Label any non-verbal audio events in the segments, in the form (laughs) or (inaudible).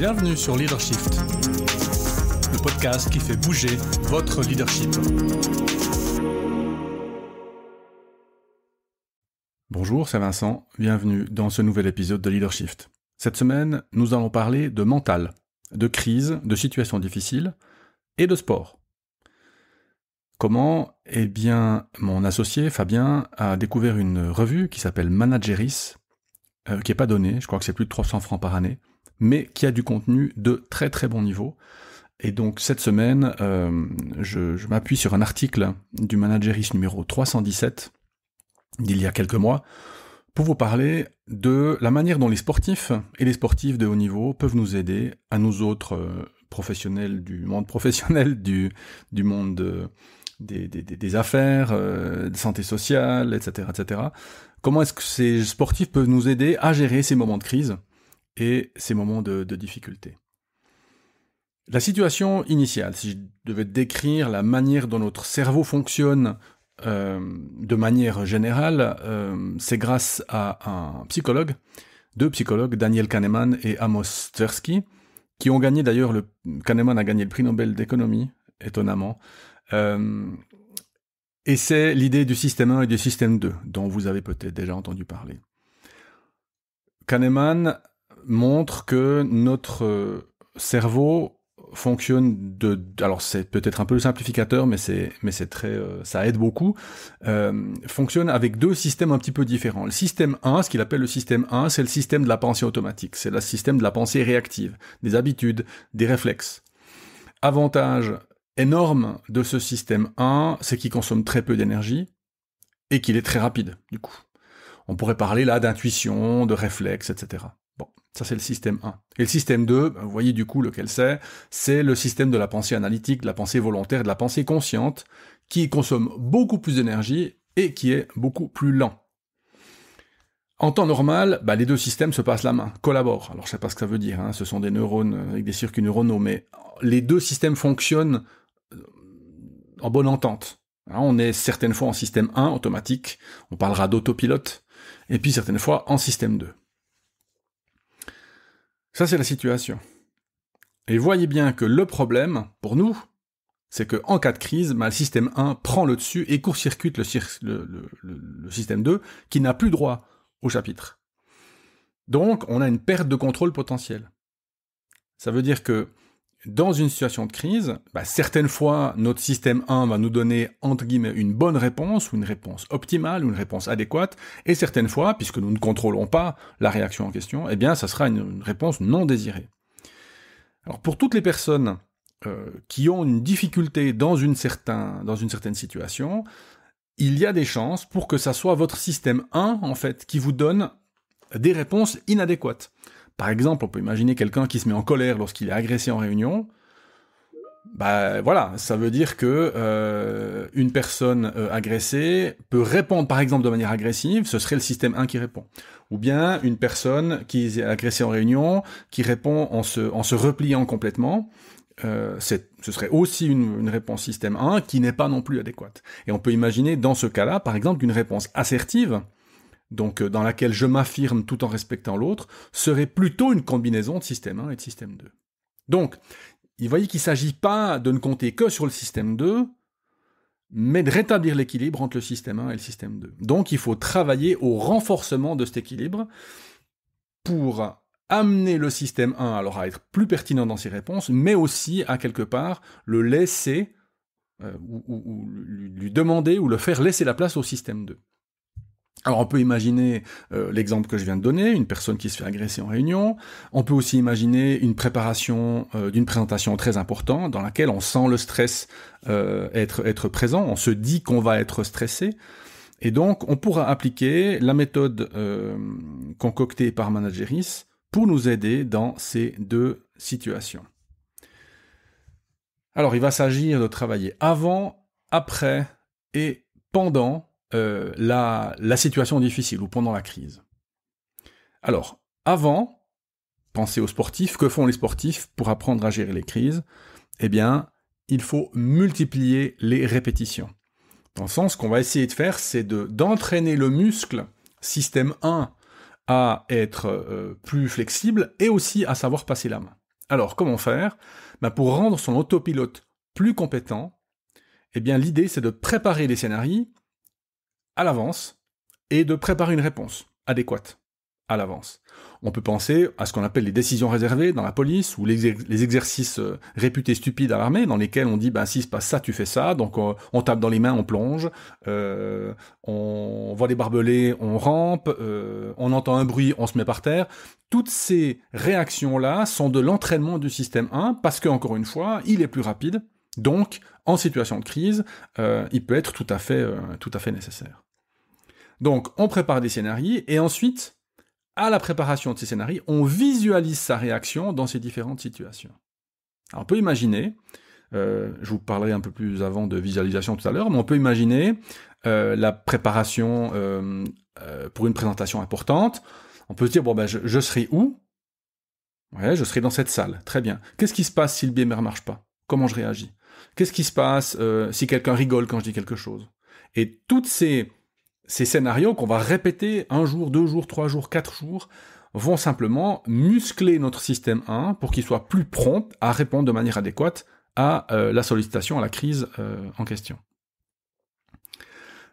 Bienvenue sur Leadership, le podcast qui fait bouger votre leadership. Bonjour, c'est Vincent, bienvenue dans ce nouvel épisode de Leadership. Cette semaine, nous allons parler de mental, de crise, de situations difficiles et de sport. Comment Eh bien, mon associé Fabien a découvert une revue qui s'appelle Manageris, euh, qui n'est pas donnée, je crois que c'est plus de 300 francs par année, mais qui a du contenu de très très bon niveau. Et donc cette semaine, euh, je, m'appuie sur un article du Manageris numéro 317 d'il y a quelques mois pour vous parler de la manière dont les sportifs et les sportifs de haut niveau peuvent nous aider à nous autres euh, professionnels du monde (laughs) professionnel, du, du monde euh, des, des, affaires, de santé sociale, etc., etc. Comment est-ce que ces sportifs peuvent nous aider à gérer ces moments de crise et ces moments de, difficulté. La situation initiale, si je devais décrire la manière dont notre cerveau fonctionne euh, de manière générale, euh, c'est grâce à un psychologue, deux psychologues, Daniel Kahneman et Amos Tversky, qui ont gagné d'ailleurs le Kahneman a gagné le prix Nobel d'économie, étonnamment. Euh, et c'est l'idée du système 1 et du système 2, dont vous avez peut-être déjà entendu parler. Kahneman montre que notre euh, cerveau fonctionne de, alors c'est peut-être un peu le simplificateur mais c'est mais c'est très euh, ça aide beaucoup euh, fonctionne avec deux systèmes un petit peu différents le système 1 ce qu'il appelle le système 1 c'est le système de la pensée automatique c'est le système de la pensée réactive des habitudes des réflexes avantage énorme de ce système 1 c'est qu'il consomme très peu d'énergie et qu'il est très rapide du coup on pourrait parler là d'intuition de réflexe etc ça, c'est le système 1. Et le système 2, ben, vous voyez du coup lequel c'est, c'est le système de la pensée analytique, de la pensée volontaire, de la pensée consciente, qui consomme beaucoup plus d'énergie et qui est beaucoup plus lent. En temps normal, ben, les deux systèmes se passent la main, collaborent. Alors je sais pas ce que ça veut dire, hein. ce sont des neurones euh, avec des circuits neuronaux, mais les deux systèmes fonctionnent euh, en bonne entente. Hein, on est certaines fois en système 1, automatique, on parlera d'autopilote, et puis certaines fois en système 2. Ça, c'est la situation. Et voyez bien que le problème, pour nous, c'est que en cas de crise, bah, le système 1 prend le dessus et court-circuite le, système 2, qui n'a plus droit au chapitre. Donc, on a une perte de contrôle potentiel. Ça veut dire que dans une situation de crise, bah, certaines fois, notre système 1 va nous donner, entre guillemets, une bonne réponse, ou une réponse optimale, ou une réponse adéquate, et certaines fois, puisque nous ne contrôlons pas la réaction en question, eh bien, ça sera une, réponse non désirée. Alors, pour toutes les personnes euh, qui ont une difficulté dans une, dans une certaine situation, il y a des chances pour que ça soit votre système 1, en fait, qui vous donne des réponses inadéquates. Par exemple, on peut imaginer quelqu'un qui se met en colère lorsqu'il est agressé en réunion. Bah voilà, ça veut dire que euh, une personne euh, agressée peut répondre par exemple de manière agressive, ce serait le système 1 qui répond. Ou bien une personne qui est agressée en réunion, qui répond en se, repliant complètement, euh, ce serait aussi une, une, réponse système 1 qui n'est pas non plus adéquate. Et on peut imaginer dans ce cas-là, par exemple, qu'une réponse assertive donc euh, dans laquelle je m'affirme tout en respectant l'autre, serait plutôt une combinaison de système 1 et de système 2. Donc, vous voyez qu'il ne s'agit pas de ne compter que sur le système 2, mais de rétablir l'équilibre entre le système 1 et le système 2. Donc il faut travailler au renforcement de cet équilibre pour amener le système 1 alors à être plus pertinent dans ses réponses, mais aussi à quelque part le laisser euh, ou, ou, lui demander ou le faire laisser la place au système 2. Alors on peut imaginer euh, l'exemple que je viens de donner, une personne qui se fait agresser en réunion. On peut aussi imaginer une préparation euh, d'une présentation très importante dans laquelle on sent le stress euh, être, être présent, on se dit qu'on va être stressé. Et donc on pourra appliquer la méthode concoctée par Manageris pour nous aider dans ces deux situations. Alors il va s'agir de travailler avant, après et pendant euh, la, situation difficile ou pendant la crise. Alors, avant, pensez aux sportifs. Que font les sportifs pour apprendre à gérer les crises Eh bien, il faut multiplier les répétitions. Dans le sens ce qu'on va essayer de faire, c'est d'entraîner le muscle, système 1, à être euh, plus flexible et aussi à savoir passer la main. Alors, comment faire ben, Pour rendre son autopilote plus compétent, eh bien, l'idée, c'est de préparer les scénarios à l'avance et de préparer une réponse adéquate à l'avance. On peut penser à ce qu'on appelle les décisions réservées dans la police ou les, exercices euh, réputés stupides à l'armée dans lesquels on dit ben si se passe ça tu fais ça donc euh, on, tape dans les mains on plonge euh, on voit des barbelés on rampe on entend un bruit on se met par terre toutes ces réactions là sont de l'entraînement du système 1 parce qu'encore une fois il est plus rapide donc, en situation de crise, euh, il peut être tout à, fait, euh, tout à fait nécessaire. Donc, on prépare des scénarios, et ensuite, à la préparation de ces scénarios, on visualise sa réaction dans ces différentes situations. Alors, on peut imaginer, euh, je vous parlerai un peu plus avant de visualisation tout à l'heure, mais on peut imaginer la préparation pour une présentation importante. On peut se dire, bon, ben, je, serai où Ouais, je serai dans cette salle. Très bien. Qu'est-ce qui se passe si le BMR marche pas comment je réagis Qu'est-ce qui se passe euh, si quelqu'un rigole quand je dis quelque chose Et toutes ces, scénarios qu'on va répéter un jour, deux jours, trois jours, quatre jours, vont simplement muscler notre système 1 pour qu'il soit plus prompt à répondre de manière adéquate à euh, la sollicitation, à la crise euh, en question.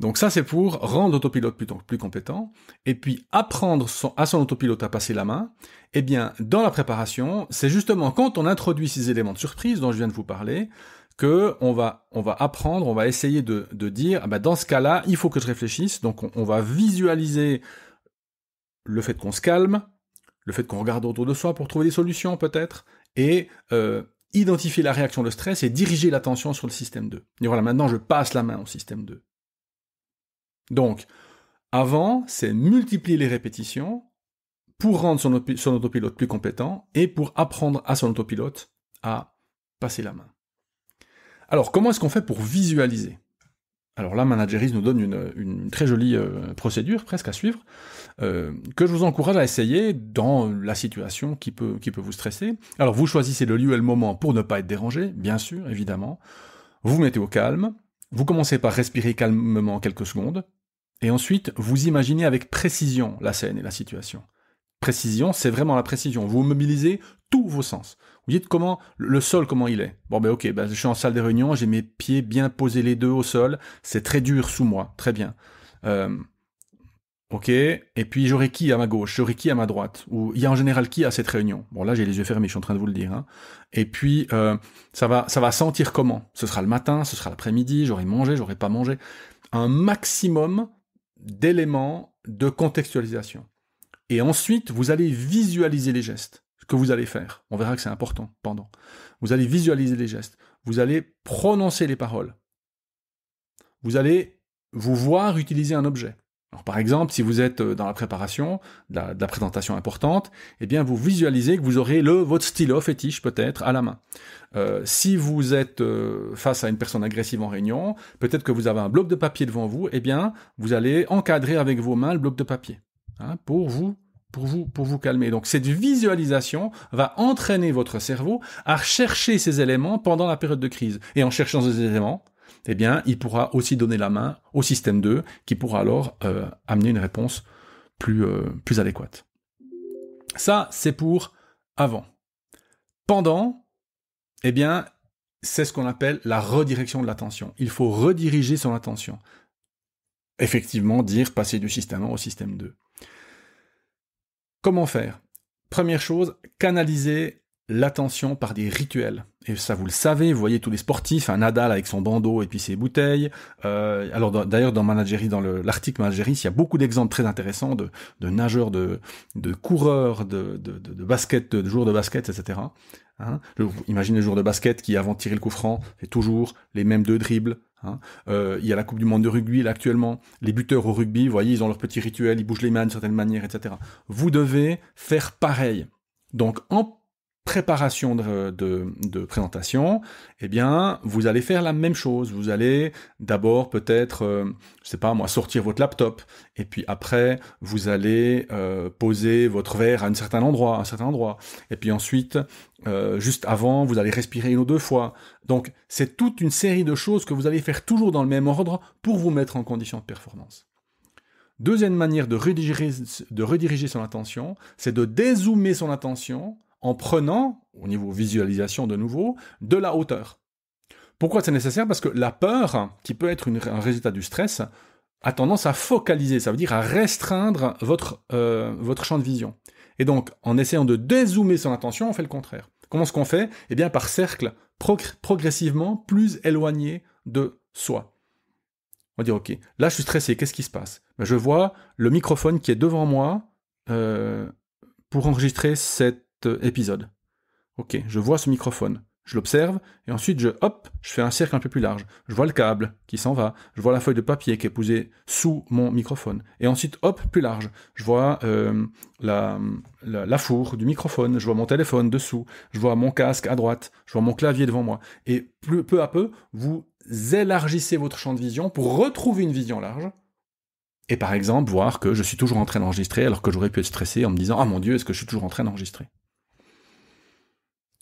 Donc ça, c'est pour rendre l'autopilote plus, plus compétent, et puis apprendre à son autopilote à passer la main. Eh bien, dans la préparation, c'est justement quand on introduit ces éléments de surprise dont je viens de vous parler, que on va, on va apprendre, on va essayer de, dire, ah ben, dans ce cas-là, il faut que je réfléchisse. Donc on, va visualiser le fait qu'on se calme, le fait qu'on regarde autour de soi pour trouver des solutions peut-être, et euh, identifier la réaction de stress et diriger l'attention sur le système 2. Et voilà, maintenant je passe la main au système 2. Donc, avant, c'est multiplier les répétitions pour rendre son, autopilote plus compétent et pour apprendre à son autopilote à passer la main. Alors, comment est-ce qu'on fait pour visualiser Alors là, Manageris nous donne une, très jolie euh, procédure, presque à suivre, euh, que je vous encourage à essayer dans la situation qui peut, qui peut vous stresser. Alors, vous choisissez le lieu et le moment pour ne pas être dérangé, bien sûr, évidemment. Vous vous mettez au calme. Vous commencez par respirer calmement quelques secondes, et ensuite, vous imaginez avec précision la scène et la situation. Précision, c'est vraiment la précision. Vous mobilisez tous vos sens. Vous dites comment le sol, comment il est. Bon ben ok, ben, je suis en salle des réunions, j'ai mes pieds bien posés les deux au sol. C'est très dur sous moi. Très bien. Euh, ok. Et puis j'aurai qui à ma gauche, j'aurai qui à ma droite. Ou il y a en général qui à cette réunion. Bon là j'ai les yeux fermés, je suis en train de vous le dire. Hein. Et puis euh, ça va, ça va sentir comment. Ce sera le matin, ce sera l'après-midi. J'aurai mangé, j'aurai pas mangé. Un maximum d'éléments de contextualisation. Et ensuite, vous allez visualiser les gestes que vous allez faire. On verra que c'est important pendant. Vous allez visualiser les gestes. Vous allez prononcer les paroles. Vous allez vous voir utiliser un objet par exemple, si vous êtes euh, dans la préparation de la, présentation importante, eh bien vous visualisez que vous aurez le votre stylo fétiche peut-être à la main. Euh, si vous êtes euh, face à une personne agressive en réunion, peut-être que vous avez un bloc de papier devant vous, eh bien vous allez encadrer avec vos mains le bloc de papier hein, pour vous pour vous, pour vous calmer. Donc cette visualisation va entraîner votre cerveau à rechercher ces éléments pendant la période de crise. Et en cherchant ces éléments, eh bien, il pourra aussi donner la main au système 2, qui pourra alors euh, amener une réponse plus, euh, plus adéquate. Ça, c'est pour avant. Pendant, eh bien, c'est ce qu'on appelle la redirection de l'attention. Il faut rediriger son attention. Effectivement, dire passer du système 1 au système 2. Comment faire Première chose, canaliser l'attention par des rituels. Et ça, vous le savez, vous voyez tous les sportifs, un Nadal avec son bandeau et puis ses bouteilles. Euh, alors d'ailleurs, dans Managérie, dans l'article Managérie, il y a beaucoup d'exemples très intéressants de, nageurs, de, de coureurs, de, de, de basket, de, joueurs de basket, etc. Hein le, joueur les de basket qui, avant de tirer le coup franc, fait toujours les mêmes deux dribbles, hein. euh, il y a la Coupe du Monde de rugby là, actuellement. Les buteurs au rugby, vous voyez, ils ont leur petit rituel, ils bougent les mains d'une certaine manière, etc. Vous devez faire pareil. Donc en préparation de, présentation, eh bien, vous allez faire la même chose. Vous allez d'abord peut-être, euh, je sais pas moi, sortir votre laptop, et puis après, vous allez euh, poser votre verre à un certain endroit, endroit, et puis ensuite, euh, juste avant, vous allez respirer une ou deux fois. Donc, c'est toute une série de choses que vous allez faire toujours dans le même ordre pour vous mettre en condition de performance. Deuxième manière de de rediriger son attention, c'est de dézoomer son attention en prenant, au niveau visualisation de nouveau, de la hauteur. Pourquoi c'est nécessaire Parce que la peur, qui peut être un résultat du stress, a tendance à focaliser, ça veut dire à restreindre votre, euh, votre champ de vision. Et donc, en essayant de dézoomer son attention, on fait le contraire. Comment est-ce qu'on fait Eh bien, par cercle, progressivement plus éloigné de soi. On va dire, ok, là je suis stressé, qu'est-ce qui se passe ben, Je vois le microphone qui est devant moi euh, pour enregistrer cette euh, épisode. Ok, je vois ce microphone, je l'observe, et ensuite je, hop, je fais un cercle un peu plus large. Je vois le câble qui s'en va, je vois la feuille de papier qui est posée sous mon microphone, et ensuite, hop, plus large, je vois euh, la, la, four du microphone, je vois mon téléphone dessous, je vois mon casque à droite, je vois mon clavier devant moi, et peu à peu, vous élargissez votre champ de vision pour retrouver une vision large, et par exemple, voir que je suis toujours en train d'enregistrer alors que j'aurais pu être stressé en me disant Ah mon Dieu, est-ce que je suis toujours en train d'enregistrer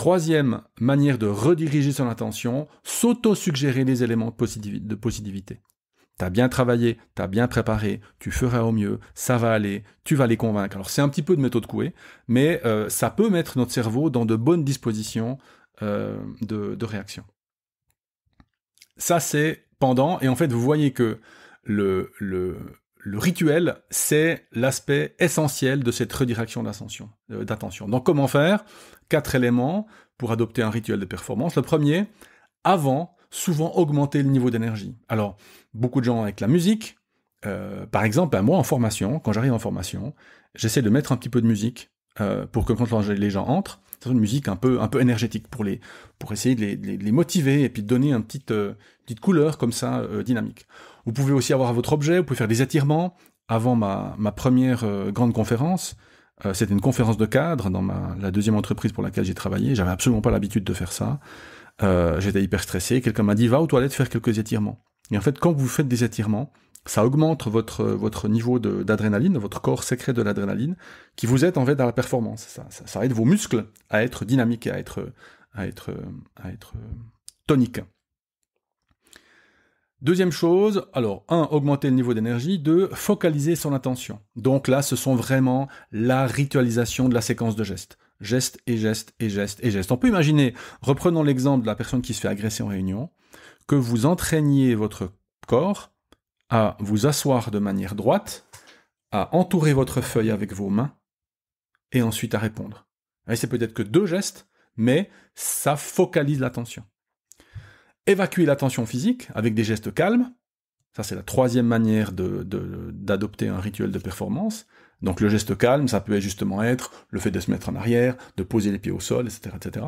Troisième manière de rediriger son attention, s'auto-suggérer les éléments de positivité. T'as bien travaillé, t'as bien préparé, tu feras au mieux, ça va aller, tu vas les convaincre. Alors c'est un petit peu de méthode couée, mais euh, ça peut mettre notre cerveau dans de bonnes dispositions euh, de, de, réaction. Ça c'est pendant, et en fait vous voyez que le, le, le rituel, c'est l'aspect essentiel de cette redirection euh, d'attention. Donc comment faire Quatre éléments pour adopter un rituel de performance. Le premier, avant, souvent augmenter le niveau d'énergie. Alors, beaucoup de gens avec la musique, euh, par exemple, ben, moi en formation, quand j'arrive en formation, j'essaie de mettre un petit peu de musique euh, pour que quand les gens entrent, c'est une musique un peu un peu énergétique pour les pour essayer de les, motiver et puis de donner une petite petite couleur comme ça dynamique. Vous pouvez aussi avoir votre objet, vous pouvez faire des étirements. Avant ma, première euh, grande conférence, euh, c'était une conférence de cadre dans la deuxième entreprise pour laquelle j'ai travaillé. J'avais absolument pas l'habitude de faire ça. Euh, j'étais hyper stressé. Quelqu'un m'a dit va aux toilettes faire quelques étirements. Et en fait, quand vous faites des étirements, ça augmente votre, votre niveau d'adrénaline, votre corps secret de l'adrénaline, qui vous aide en fait dans la performance. Ça, ça, aide vos muscles à être dynamiques, à être, à être, à être toniques. Deuxième chose, alors, un, augmenter le niveau d'énergie, deux, focaliser son attention. Donc là, ce sont vraiment la ritualisation de la séquence de gestes. Geste et geste et geste et geste. On peut imaginer, reprenons l'exemple de la personne qui se fait agresser en réunion, que vous entraîniez votre corps à vous asseoir de manière droite, à entourer votre feuille avec vos mains, et ensuite à répondre. c'est peut-être que deux gestes, mais ça focalise l'attention évacuer la tension physique avec des gestes calmes. Ça, c'est la troisième manière d'adopter de, un rituel de performance. Donc le geste calme, ça peut justement être le fait de se mettre en arrière, de poser les pieds au sol, etc. etc.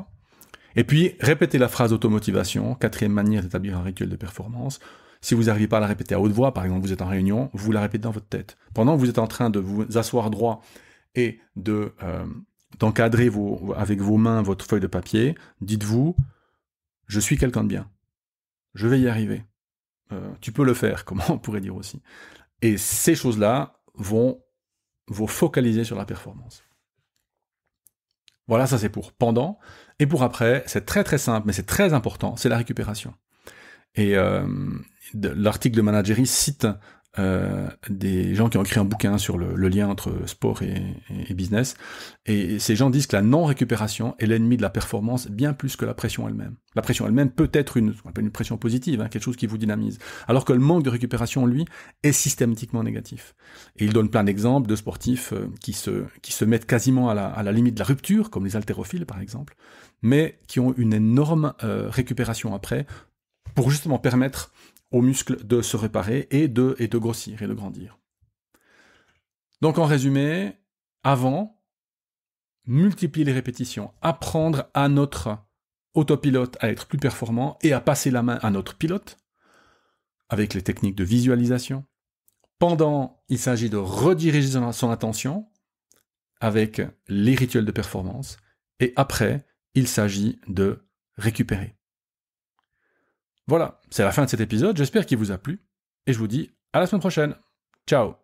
Et puis, répétez la phrase automotivation, quatrième manière d'établir un rituel de performance. Si vous n'arrivez pas à la répéter à haute voix, par exemple, vous êtes en réunion, vous la répétez dans votre tête. Pendant que vous êtes en train de vous asseoir droit et de euh, d'encadrer avec vos mains votre feuille de papier, dites-vous, je suis quelqu'un de bien je vais y arriver. Euh, tu peux le faire, (laughs) comment on pourrait dire aussi. Et ces choses-là vont vous focaliser sur la performance. Voilà, ça c'est pour pendant. Et pour après, c'est très très simple, mais c'est très important, c'est la récupération. Et euh, l'article de Managerie cite euh, des gens qui ont écrit un bouquin sur le, lien entre sport et, business. Et ces gens disent que la non-récupération est l'ennemi de la performance bien plus que la pression elle-même. La pression elle-même peut être une, une pression positive, hein, quelque chose qui vous dynamise. Alors que le manque de récupération, lui, est systématiquement négatif. Et il donne plein d'exemples de sportifs euh, qui se, qui se mettent quasiment à la, à la limite de la rupture, comme les haltérophiles par exemple, mais qui ont une énorme euh, récupération après pour justement permettre aux muscles de se réparer et de, et de grossir et de grandir. Donc en résumé, avant, multiplier les répétitions, apprendre à notre autopilote à être plus performant et à passer la main à notre pilote avec les techniques de visualisation. Pendant, il s'agit de rediriger son attention avec les rituels de performance et après, il s'agit de récupérer. Voilà, c'est la fin de cet épisode, j'espère qu'il vous a plu, et je vous dis à la semaine prochaine. Ciao